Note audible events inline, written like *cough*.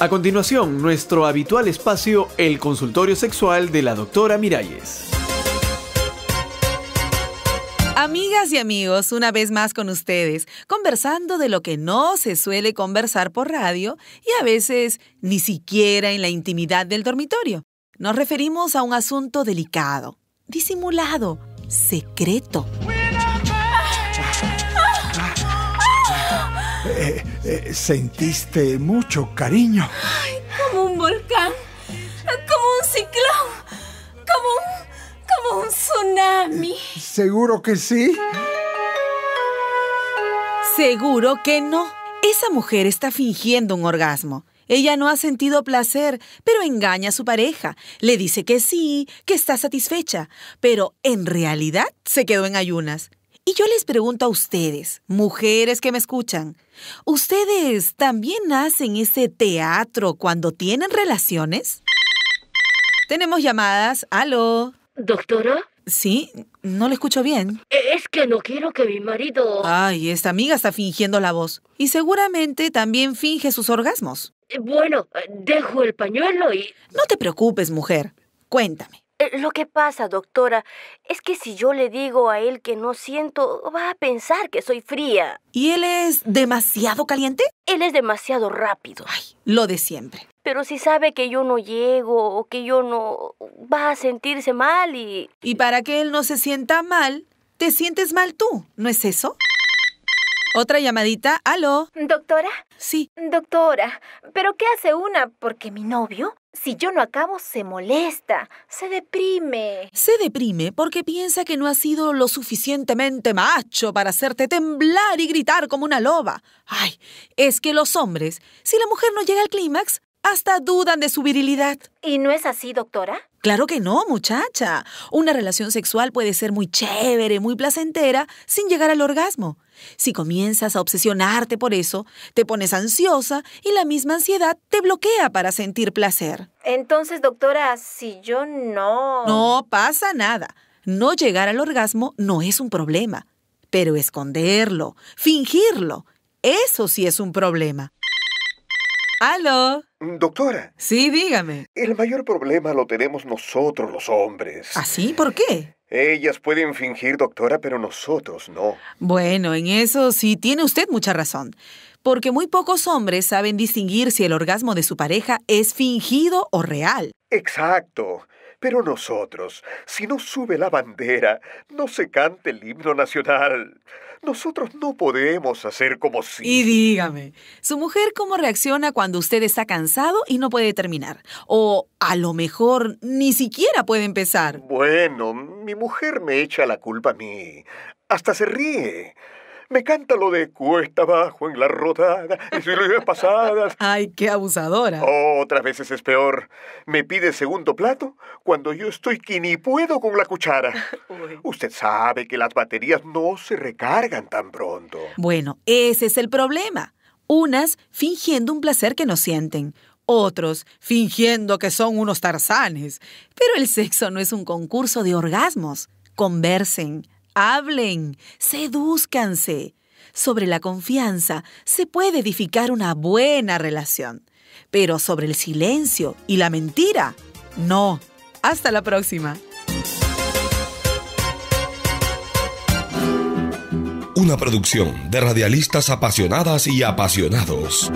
A continuación, nuestro habitual espacio, el consultorio sexual de la doctora Miralles. Amigas y amigos, una vez más con ustedes, conversando de lo que no se suele conversar por radio y a veces ni siquiera en la intimidad del dormitorio. Nos referimos a un asunto delicado, disimulado, secreto. Eh, eh, sentiste mucho cariño. Ay, como un volcán, como un ciclón, como como un tsunami. ¿Seguro que sí? Seguro que no. Esa mujer está fingiendo un orgasmo. Ella no ha sentido placer, pero engaña a su pareja. Le dice que sí, que está satisfecha, pero en realidad se quedó en ayunas. Y yo les pregunto a ustedes, mujeres que me escuchan, ¿ustedes también hacen ese teatro cuando tienen relaciones? Tenemos llamadas. Aló. Doctora. Sí, no le escucho bien. E-, es que no quiero que mi marido... Ay, esta amiga está fingiendo la voz. Y seguramente también finge sus orgasmos. Bueno, dejo el pañuelo y... No te preocupes, mujer. Cuéntame, eh, lo que pasa, doctora, es que si yo le digo a él que no siento, va a pensar que soy fría. ¿Y él es demasiado caliente? Él es demasiado rápido. Ay, lo de siempre. Pero si sabe que yo no llego o que yo no, va a sentirse mal y... Y para que él no se sienta mal, te sientes mal tú, ¿no es eso? Otra llamadita. ¿Aló? ¿Doctora? Sí. Doctora, ¿pero qué hace una? Porque mi novio, si yo no acabo, se molesta, se deprime. Se deprime porque piensa que no ha sido lo suficientemente macho para hacerte temblar y gritar como una loba. Ay, es que los hombres, si la mujer no llega al clímax, hasta dudan de su virilidad. ¿Y no es así, doctora? Claro que no, muchacha. Una relación sexual puede ser muy chévere, muy placentera, sin llegar al orgasmo. Si comienzas a obsesionarte por eso, te pones ansiosa y la misma ansiedad te bloquea para sentir placer. Entonces, doctora, si yo no... No pasa nada. No llegar al orgasmo no es un problema. Pero esconderlo, fingirlo, eso sí es un problema. ¡Aló! Doctora. Sí, dígame. El mayor problema lo tenemos nosotros los hombres. ¿Ah, sí? ¿Por qué? Ellas pueden fingir, doctora, pero nosotros no. Bueno, en eso sí tiene usted mucha razón. Porque muy pocos hombres saben distinguir si el orgasmo de su pareja es fingido o real. Exacto. Pero nosotros, si no sube la bandera, no se cante el himno nacional. Nosotros no podemos hacer como si. Y dígame, ¿su mujer cómo reacciona cuando usted está cansado y no puede terminar? O a lo mejor ni siquiera puede empezar. Bueno, mi mujer me echa la culpa a mí. Hasta se ríe. Me canta lo de cuesta abajo en la rodada, y sus ríos pasadas. *laughs* Ay, qué abusadora. otras veces es peor. Me pide segundo plato cuando yo estoy que ni puedo con la cuchara. *laughs* Usted sabe que las baterías no se recargan tan pronto. Bueno, ese es el problema. Unas fingiendo un placer que no sienten, otros fingiendo que son unos tarzanes. Pero el sexo no es un concurso de orgasmos. Conversen, hablen, sedúzcanse. Sobre la confianza se puede edificar una buena relación, pero sobre el silencio y la mentira, no. Hasta la próxima. Una producción de radialistas apasionadas y apasionados.